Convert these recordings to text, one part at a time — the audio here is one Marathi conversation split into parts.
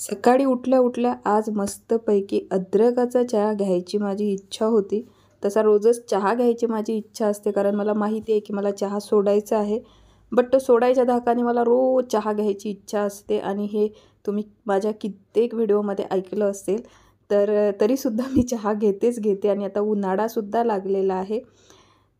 सकाळी उठल्या उठल्या आज मस्तपैकी अद्रकाचा चहा घ्यायची माझी इच्छा होती तसा रोजच चहा घ्यायची माझी इच्छा असते कारण मला माहिती आहे की मला चहा सोडायचा आहे बट तो सोडायच्या धाकाने मला रोज चहा घ्यायची इच्छा असते आणि हे तुम्ही माझ्या कित्येक व्हिडिओमध्ये ऐकलं असेल तर तरीसुद्धा मी चहा घेतेच घेते आणि आता उन्हाळासुद्धा लागलेला आहे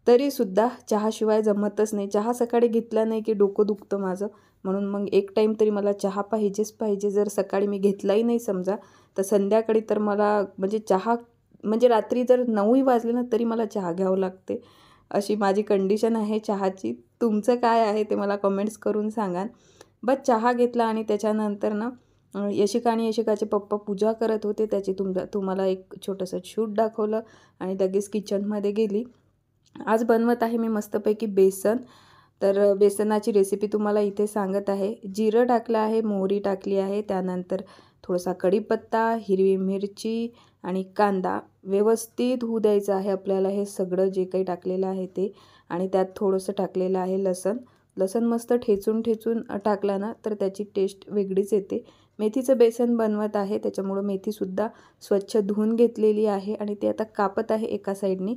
तरीसुद्धा चहाशिवाय जमतच नाही चहा सकाळी घेतला नाही की डोकं दुखतं माझं म्हणून मग एक टाईम तरी मला चहा पाहिजेच पाहिजे जर सकाळी मी घेतलाही नाही समजा तर संध्याकाळी तर मला म्हणजे चहा म्हणजे रात्री जर नऊही वाजले ना तरी मला चहा घ्यावं लागते अशी माझी कंडिशन आहे चहाची तुमचं काय आहे ते मला कमेंट्स करून सांगा बस चहा घेतला आणि त्याच्यानंतर ना यशिका आणि यशिकाचे पप्पा पूजा करत होते त्याची तुम तुम्हाला एक छोटंसं शूट दाखवलं आणि लगेच किचनमध्ये गेली आज बनवत आहे मी मस्तपैकी बेसन तर बेसनाची रेसिपी तुम्हाला इथे सांगत आहे जिरं टाकलं आहे मोहरी टाकली आहे त्यानंतर थोडासा कढीपत्ता हिरवी मिरची आणि कांदा व्यवस्थित होऊ द्यायचं आहे आपल्याला हे सगळं जे काही टाकलेलं आहे ते आणि त्यात थोडंसं टाकलेलं आहे लसण लसण मस्त ठेचून ठेचून टाकला ना तर त्याची टेस्ट वेगळीच येते मेथीचं बेसन बनवत आहे त्याच्यामुळं मेथीसुद्धा स्वच्छ धुवून घेतलेली आहे आणि ते आता कापत आहे एका साईडनी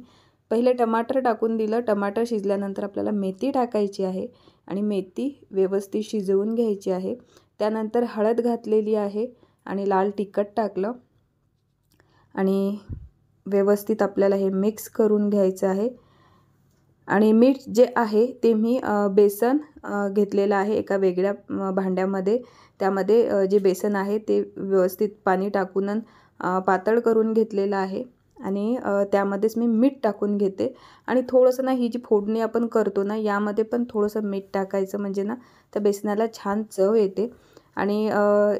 पहिले टमाटर टाकून दिलं टमाटर शिजल्यानंतर आपल्याला मेथी टाकायची आहे आणि मेथी व्यवस्थित शिजवून घ्यायची आहे त्यानंतर हळद घातलेली आहे आणि लाल तिखट टाकलं आणि व्यवस्थित आपल्याला हे मिक्स करून घ्यायचं आहे आणि मीठ जे आहे ते मी बेसन घेतलेलं आहे एका वेगळ्या भांड्यामध्ये त्यामध्ये जे बेसन आहे ते व्यवस्थित पाणी टाकून पातळ करून घेतलेलं आहे आणि त्यामध्येच मी मीठ टाकून घेते आणि थोडंसं ना ही जी फोडणी आपण करतो ना यामध्ये पण थोडंसं मीठ टाकायचं म्हणजे ना त्या बेसनाला छान चव येते आणि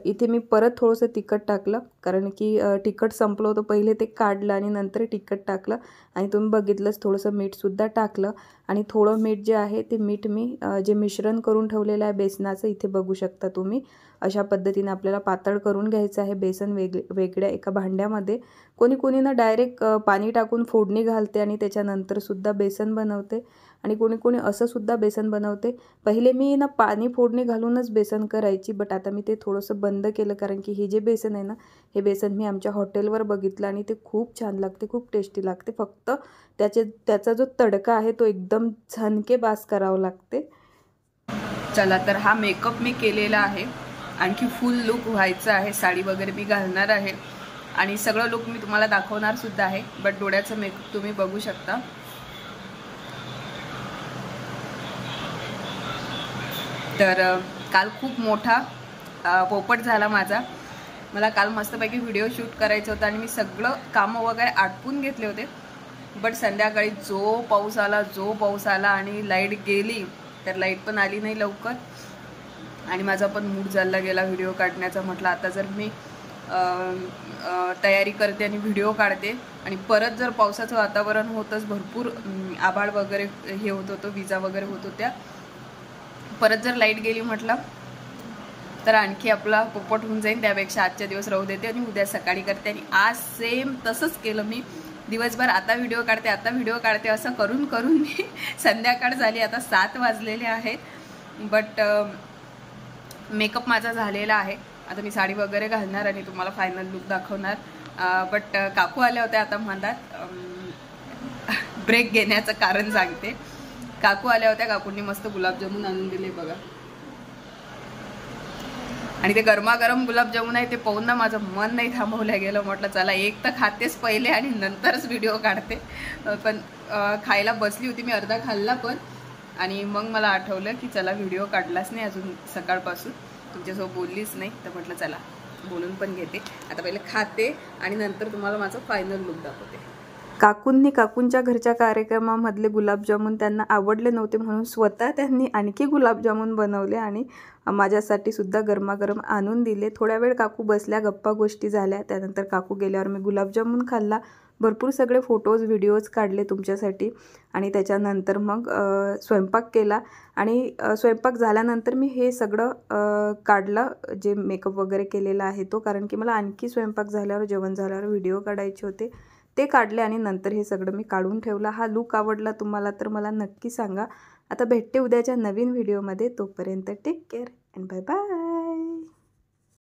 इथे मी परत थोडंसं तिखट टाकलं कारण की तिखट संपलं होतं पहिले ते काढलं आणि नंतर तिखट टाकलं आणि तुम्ही बघितलंच थोडंसं मीठसुद्धा टाकलं आणि थोडं मीठ जे आहे ते मीठ मी जे मिश्रण करून ठेवलेलं आहे बेसनाचं इथे बघू शकता तुम्ही अशा पद्धतीने आपल्याला पातळ करून घ्यायचं आहे बेसन वेग वेगळ्या एका भांड्यामध्ये कोणी कोणी ना डायरेक्ट पाणी टाकून फोडणी घालते आणि त्याच्यानंतरसुद्धा बेसन बनवते आणि कोणी कोणी असंसुद्धा बेसन बनवते पहिले मी ना पाणी फोडणी घालूनच बेसन करायची बट आता मी ते थोडंसं बंद केलं कारण की हे जे बेसन आहे ना हे बेसन मी आमच्या हॉटेलवर बघितलं आणि ते खूप छान लागते खूप टेस्टी लागते फक्त त्याचे त्याचा जो तडका आहे तो एकदम झनके बास करावा लागते चला तर हा मेकअप मी केलेला आहे आणखी फुल लुक व्हायचा आहे साडी वगैरे मी घालणार आहे आणि सगळं लुक मी तुम्हाला दाखवणार सुद्धा आहे बट डोळ्याचं मेकअप तुम्ही बघू शकता तर काल खूप मोठा पोपट झाला माझा मला काल मस्तपैकी व्हिडिओ शूट करायचं होतं आणि मी सगळं कामं वगैरे आटपून घेतले होते बट संध्याकाळी जो पाऊस आला जो पाऊस आला आणि लाईट गेली तर लाईट पण आली नाही लवकर आणि माझा पण मूड झाला गेला व्हिडिओ काढण्याचा म्हटलं आता जर मी तयारी करते आणि व्हिडिओ काढते आणि परत जर पावसाचं वातावरण होतंच भरपूर आभाळ वगैरे हे होत होतं विजा वगैरे होत होत्या परत जर लाईट गेली म्हटलं तर आणखी आपला पोपट होऊन जाईल त्यापेक्षा आजच्या दिवस राहू देते आणि उद्या सकाळी करते आणि आज सेम तसंच केलं मी दिवसभर आता व्हिडिओ काढते आता व्हिडिओ काढते असं करून करून मी संध्याकाळ झाली आता सात वाजलेले आहेत बट मेकअप माझा झालेला आहे आता मी साडी वगैरे घालणार आणि तुम्हाला फायनल लुक दाखवणार बट काकू आल्या होत्या आता मनात ब्रेक घेण्याचं कारण सांगते काकू आल्या होत्या काकूंनी मस्त गुलाबजामुन आणून दिले बघा आणि ते गरमागरम गुलाबजामून आहे ते पाहून ना माझं मन नाही थांबवलं गेलं म्हटलं चला एक तर खातेच पहिले आणि नंतरच व्हिडिओ काढते पण खायला बसली होती मी अर्धा खाल्ला पण आणि मग मला आठवलं की चला व्हिडिओ काढलाच नाही अजून सकाळपासून तुमच्यासोबत बोललीच नाही तर म्हटलं चला बोलून पण घेते आता पहिले खाते आणि नंतर तुम्हाला माझं फायनल लुक दाखवते काकूंनी काकूंच्या घरच्या कार्यक्रमामधले गुलाबजामून त्यांना आवडले नव्हते म्हणून स्वतः त्यांनी आणखी गुलाबजामून बनवले आणि माझ्यासाठी सुद्धा गरमागरम आणून दिले थोड्या वेळ काकू बसल्या गप्पा गोष्टी झाल्या त्यानंतर काकू गेल्यावर मी गुलाबजामून खाल्ला भरपूर सगळे फोटोज व्हिडिओज काढले तुमच्यासाठी आणि त्याच्यानंतर मग स्वयंपाक केला आणि स्वयंपाक झाल्यानंतर मी हे सगळं काढलं जे मेकअप वगैरे केलेला आहे तो कारण की मला आणखी स्वयंपाक झाल्यावर जेवण झाल्यावर व्हिडिओ काढायचे होते ते काढले आणि नंतर हे सगळं मी काढून ठेवलं हा लूक आवडला तुम्हाला तर मला नक्की सांगा आता भेटते उद्याच्या नवीन व्हिडिओमध्ये तोपर्यंत take care and bye bye